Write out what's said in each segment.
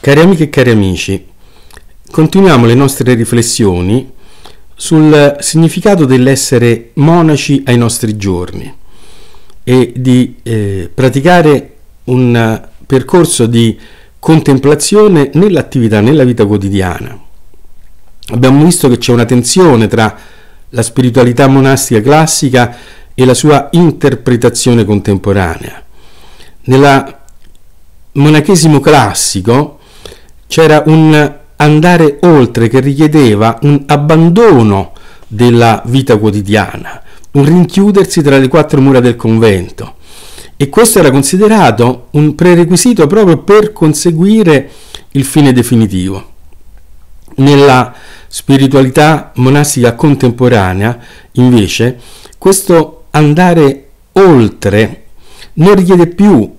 Cari amiche e cari amici, continuiamo le nostre riflessioni sul significato dell'essere monaci ai nostri giorni e di eh, praticare un percorso di contemplazione nell'attività, nella vita quotidiana. Abbiamo visto che c'è una tensione tra la spiritualità monastica classica e la sua interpretazione contemporanea. Nel monachesimo classico c'era un andare oltre che richiedeva un abbandono della vita quotidiana, un rinchiudersi tra le quattro mura del convento. E questo era considerato un prerequisito proprio per conseguire il fine definitivo. Nella spiritualità monastica contemporanea, invece, questo andare oltre non richiede più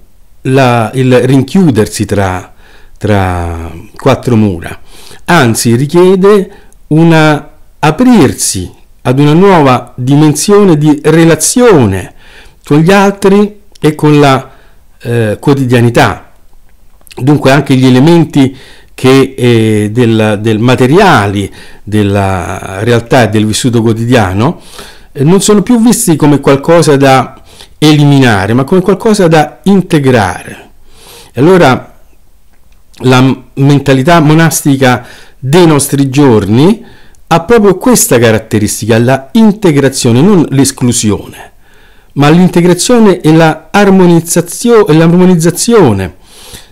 la, il rinchiudersi tra tra quattro mura, anzi richiede un aprirsi ad una nuova dimensione di relazione con gli altri e con la eh, quotidianità. Dunque anche gli elementi che, eh, del, del materiali della realtà e del vissuto quotidiano eh, non sono più visti come qualcosa da eliminare, ma come qualcosa da integrare. E allora la mentalità monastica dei nostri giorni ha proprio questa caratteristica, la integrazione, non l'esclusione, ma l'integrazione e, la armonizzazione, e l'armonizzazione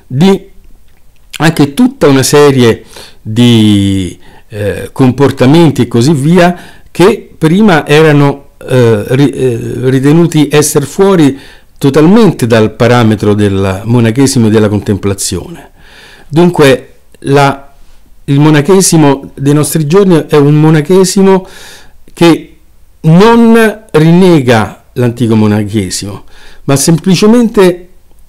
di anche tutta una serie di eh, comportamenti e così via che prima erano eh, eh ritenuti essere fuori totalmente dal parametro del monachesimo e della contemplazione. Dunque la, il monachesimo dei nostri giorni è un monachesimo che non rinnega l'antico monachesimo, ma semplicemente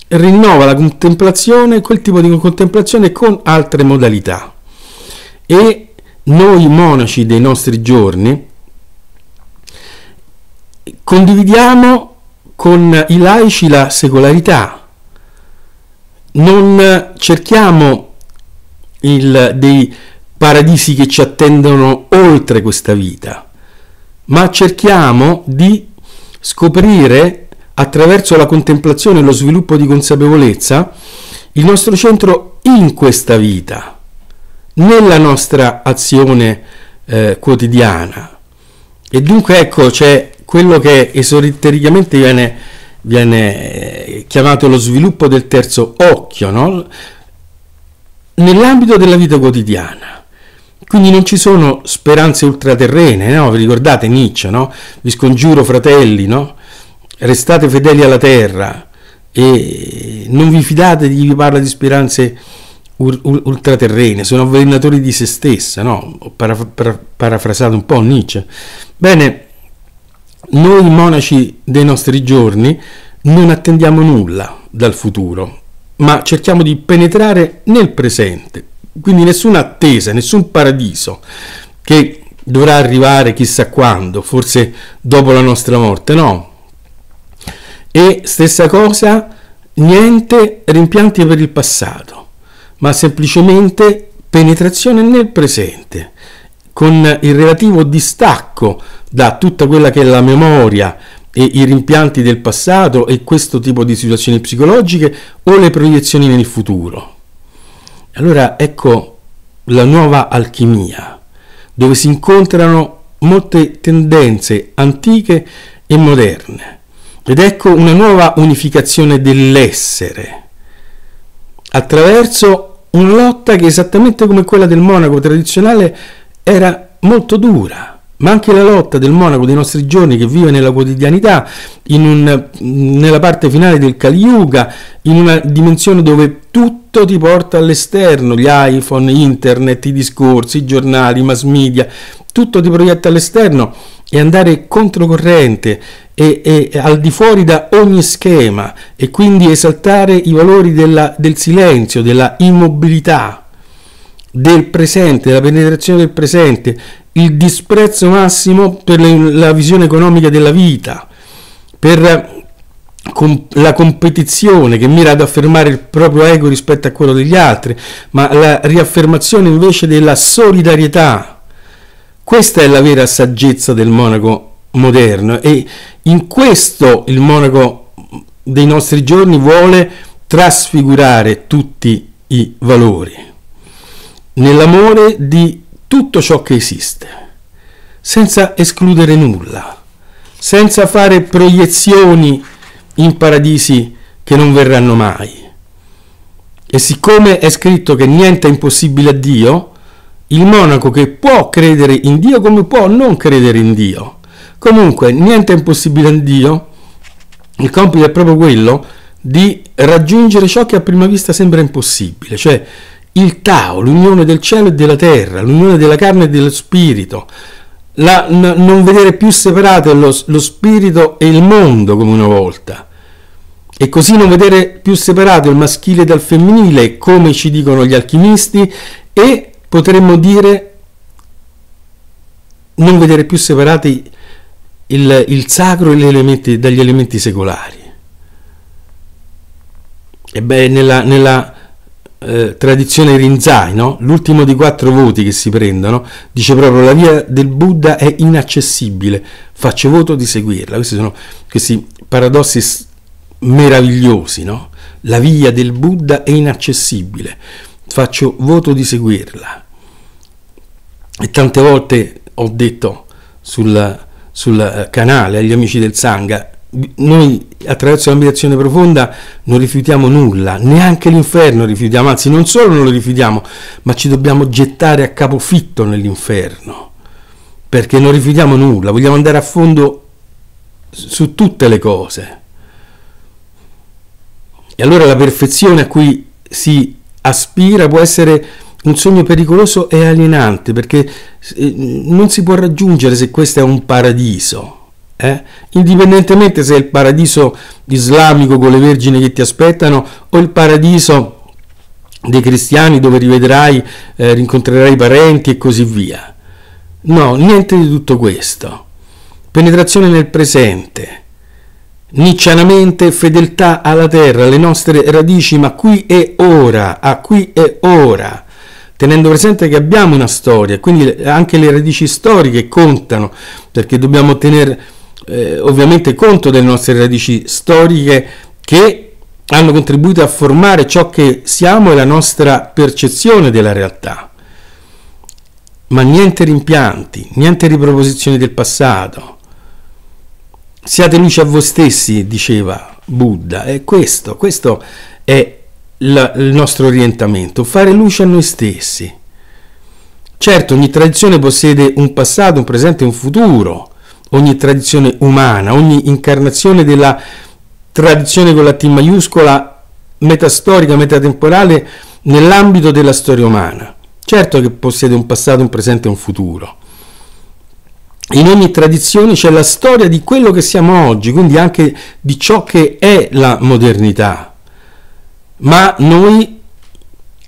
rinnova la contemplazione, quel tipo di contemplazione con altre modalità. E noi monaci dei nostri giorni condividiamo con i laici la secolarità, non cerchiamo il, dei paradisi che ci attendono oltre questa vita, ma cerchiamo di scoprire attraverso la contemplazione e lo sviluppo di consapevolezza il nostro centro in questa vita, nella nostra azione eh, quotidiana. E dunque ecco c'è quello che esoritericamente viene viene eh, chiamato lo sviluppo del terzo occhio, no? nell'ambito della vita quotidiana. Quindi non ci sono speranze ultraterrene, no? vi ricordate Nietzsche, no? vi scongiuro fratelli, no? restate fedeli alla terra e non vi fidate di chi vi parla di speranze ultraterrene, sono avvelenatori di se stessa, no? Paraf- parafrasato un po' Nietzsche. Bene, noi monaci dei nostri giorni non attendiamo nulla dal futuro, ma cerchiamo di penetrare nel presente, quindi nessuna attesa, nessun paradiso che dovrà arrivare chissà quando, forse dopo la nostra morte, no. E stessa cosa, niente rimpianti per il passato, ma semplicemente penetrazione nel presente con il relativo distacco da tutta quella che è la memoria e i rimpianti del passato e questo tipo di situazioni psicologiche o le proiezioni nel futuro. Allora ecco la nuova alchimia, dove si incontrano molte tendenze antiche e moderne. Ed ecco una nuova unificazione dell'essere, attraverso una lotta che esattamente come quella del monaco tradizionale era molto dura. Ma anche la lotta del monaco dei nostri giorni che vive nella quotidianità, un, nella parte finale del Kali Yuga, in una dimensione dove tutto ti porta all'esterno, gli iPhone, internet, i discorsi, i giornali, i mass media, tutto ti proietta all'esterno e andare controcorrente e, e, al di fuori da ogni schema e quindi esaltare i valori della, del silenzio, della immobilità, del presente, la penetrazione del presente, il disprezzo massimo per la visione economica della vita, per eh, la competizione che mira ad affermare il proprio ego rispetto a quello degli altri, ma la riaffermazione invece della solidarietà. Questa è la vera saggezza del monaco moderno e in questo il monaco dei nostri giorni vuole trasfigurare tutti i valori nell'amore di tutto ciò che esiste, senza escludere nulla, senza fare proiezioni in paradisi che non verranno mai. E siccome è scritto che niente è impossibile a Dio, il monaco che può credere in Dio come può non credere in Dio. Comunque, niente è impossibile a Dio, il compito è proprio quello di raggiungere ciò che a prima vista sembra impossibile, cioè il Tao, l'unione del cielo e della terra, l'unione della carne e dello spirito, la, n- non vedere più separate lo, lo spirito e il mondo come una volta. E così non vedere più separato il maschile dal femminile, come ci dicono gli alchimisti, e potremmo dire non vedere più separati il, il sacro elementi, dagli elementi secolari. E beh, nella, nella eh, tradizione Rinzai, no? l'ultimo di quattro voti che si prendono, dice proprio la via del Buddha è inaccessibile, faccio voto di seguirla. Questi sono questi paradossi s- meravigliosi, no? la via del Buddha è inaccessibile, faccio voto di seguirla. E tante volte ho detto sul, sul canale agli amici del Sangha, noi attraverso l'ambientazione profonda non rifiutiamo nulla, neanche l'inferno rifiutiamo, anzi non solo non lo rifiutiamo, ma ci dobbiamo gettare a capofitto nell'inferno, perché non rifiutiamo nulla, vogliamo andare a fondo su tutte le cose. E allora la perfezione a cui si aspira può essere un sogno pericoloso e alienante, perché eh, non si può raggiungere se questo è un paradiso eh? Indipendentemente se è il paradiso islamico con le vergini che ti aspettano o il paradiso dei cristiani dove rivedrai, eh, rincontrerai i parenti e così via. No, niente di tutto questo. Penetrazione nel presente, niccianamente fedeltà alla terra, alle nostre radici, ma qui e ora, a qui e ora, tenendo presente che abbiamo una storia, quindi anche le radici storiche contano, perché dobbiamo tenere eh, ovviamente conto delle nostre radici storiche che hanno contribuito a formare ciò che siamo e la nostra percezione della realtà. Ma niente rimpianti, niente riproposizioni del passato. Siate luce a voi stessi, diceva Buddha. E questo, questo è la, il nostro orientamento, fare luce a noi stessi. Certo, ogni tradizione possiede un passato, un presente e un futuro, ogni tradizione umana, ogni incarnazione della tradizione con la T maiuscola metastorica, metatemporale nell'ambito della storia umana. Certo che possiede un passato, un presente e un futuro. In ogni tradizione c'è la storia di quello che siamo oggi, quindi anche di ciò che è la modernità. Ma noi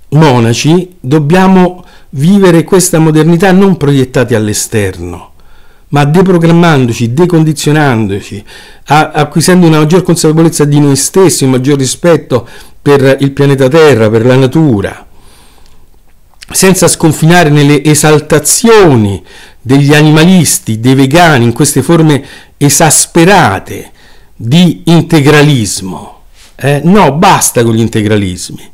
monaci dobbiamo vivere questa modernità non proiettati all'esterno, ma deprogrammandoci, decondizionandoci, acquisendo una maggior consapevolezza di noi stessi, un maggior rispetto per il pianeta Terra, per la natura, senza sconfinare nelle esaltazioni degli animalisti, dei vegani, in queste forme esasperate di integralismo. Eh, no, basta con gli integralismi.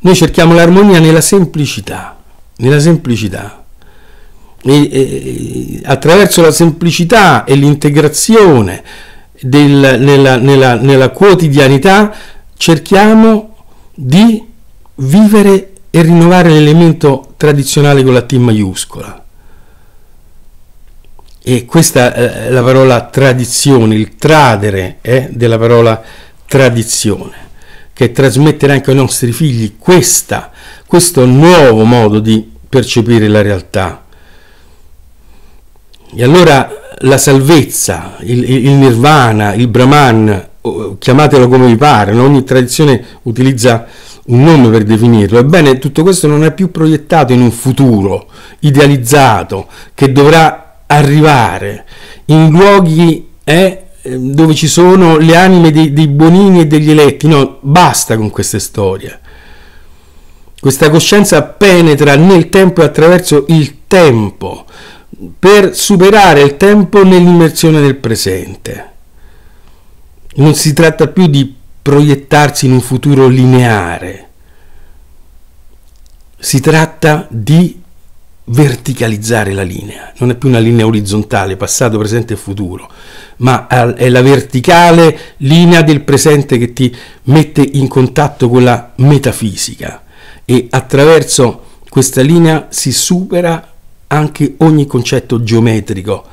Noi cerchiamo l'armonia nella semplicità, nella semplicità e, e, attraverso la semplicità e l'integrazione del, nella, nella, nella quotidianità cerchiamo di vivere e rinnovare l'elemento tradizionale con la T maiuscola. E questa è eh, la parola tradizione, il tradere eh, della parola tradizione, che è trasmettere anche ai nostri figli questa, questo nuovo modo di percepire la realtà. E allora la salvezza, il, il nirvana, il brahman, chiamatelo come vi pare, ogni tradizione utilizza un nome per definirlo. Ebbene, tutto questo non è più proiettato in un futuro idealizzato che dovrà arrivare in luoghi eh, dove ci sono le anime dei, dei buonini e degli eletti. No, basta con queste storie. Questa coscienza penetra nel tempo e attraverso il tempo per superare il tempo nell'immersione del presente. Non si tratta più di proiettarsi in un futuro lineare, si tratta di verticalizzare la linea, non è più una linea orizzontale, passato, presente e futuro, ma eh, è la verticale linea del presente che ti mette in contatto con la metafisica e attraverso questa linea si supera anche ogni concetto geometrico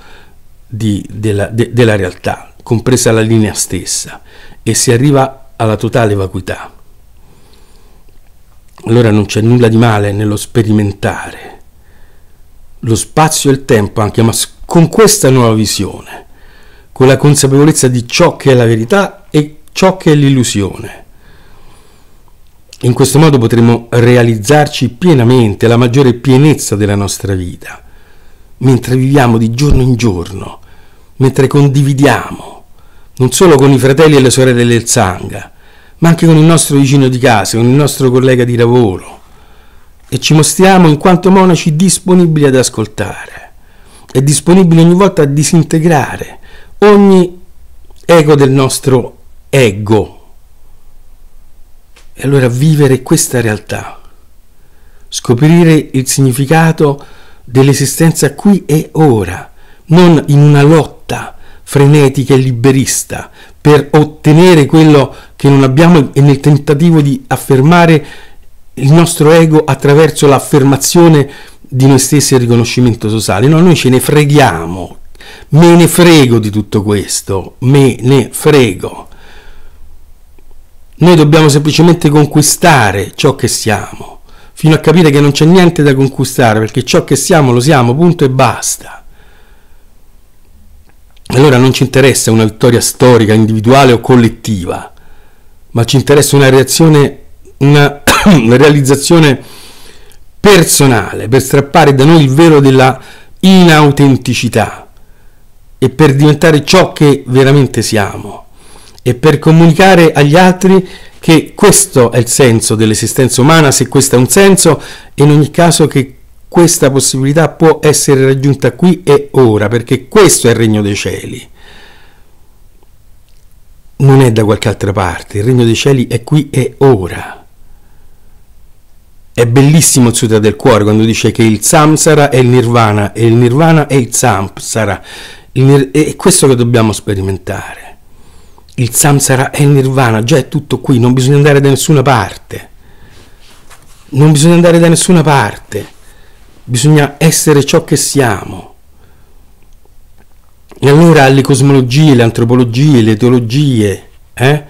di, della, de, della realtà, compresa la linea stessa, e si arriva alla totale vacuità. Allora non c'è nulla di male nello sperimentare lo spazio e il tempo anche, ma con questa nuova visione, con la consapevolezza di ciò che è la verità e ciò che è l'illusione. In questo modo potremo realizzarci pienamente la maggiore pienezza della nostra vita, mentre viviamo di giorno in giorno, mentre condividiamo, non solo con i fratelli e le sorelle del Sangha, ma anche con il nostro vicino di casa, con il nostro collega di lavoro. E ci mostriamo in quanto monaci disponibili ad ascoltare e disponibili ogni volta a disintegrare ogni ego del nostro ego e allora vivere questa realtà, scoprire il significato dell'esistenza qui e ora, non in una lotta frenetica e liberista per ottenere quello che non abbiamo e nel tentativo di affermare il nostro ego attraverso l'affermazione di noi stessi e il riconoscimento sociale. No, noi ce ne freghiamo, me ne frego di tutto questo, me ne frego. Noi dobbiamo semplicemente conquistare ciò che siamo, fino a capire che non c'è niente da conquistare, perché ciò che siamo lo siamo, punto e basta. Allora non ci interessa una vittoria storica, individuale o collettiva, ma ci interessa una reazione, una, una realizzazione personale per strappare da noi il velo della inautenticità e per diventare ciò che veramente siamo e per comunicare agli altri che questo è il senso dell'esistenza umana, se questo è un senso, in ogni caso che questa possibilità può essere raggiunta qui e ora, perché questo è il regno dei cieli. Non è da qualche altra parte, il regno dei cieli è qui e ora. È bellissimo il Sutra del Cuore quando dice che il Samsara è il Nirvana e il Nirvana è il Samsara. Il nir- è questo che dobbiamo sperimentare il samsara è il nirvana, già è tutto qui, non bisogna andare da nessuna parte. Non bisogna andare da nessuna parte, bisogna essere ciò che siamo. E allora le cosmologie, le antropologie, le teologie eh,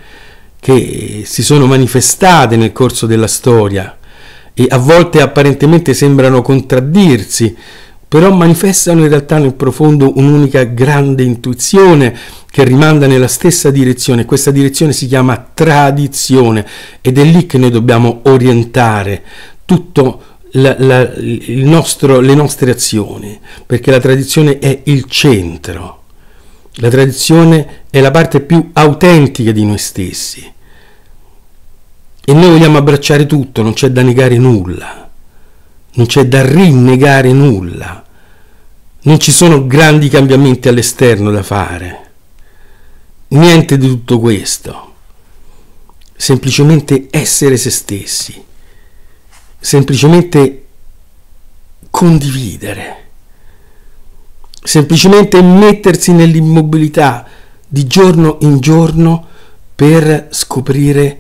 che si sono manifestate nel corso della storia e a volte apparentemente sembrano contraddirsi, però manifestano in realtà nel profondo un'unica grande intuizione che rimanda nella stessa direzione. Questa direzione si chiama tradizione ed è lì che noi dobbiamo orientare tutto la, la, nostro, le nostre azioni, perché la tradizione è il centro, la tradizione è la parte più autentica di noi stessi. E noi vogliamo abbracciare tutto, non c'è da negare nulla non c'è da rinnegare nulla, non ci sono grandi cambiamenti all'esterno da fare, niente di tutto questo, semplicemente essere se stessi, semplicemente condividere, semplicemente mettersi nell'immobilità di giorno in giorno per scoprire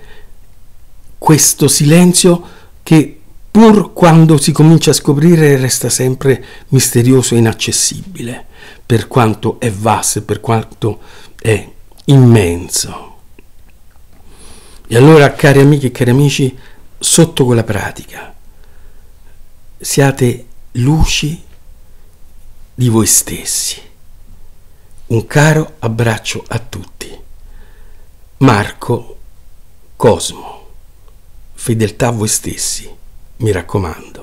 questo silenzio che pur quando si comincia a scoprire, resta sempre misterioso e inaccessibile, per quanto è vasto, per quanto è immenso. E allora, cari amiche e cari amici, sotto quella pratica, siate luci di voi stessi. Un caro abbraccio a tutti. Marco Cosmo, fedeltà a voi stessi mi raccomando.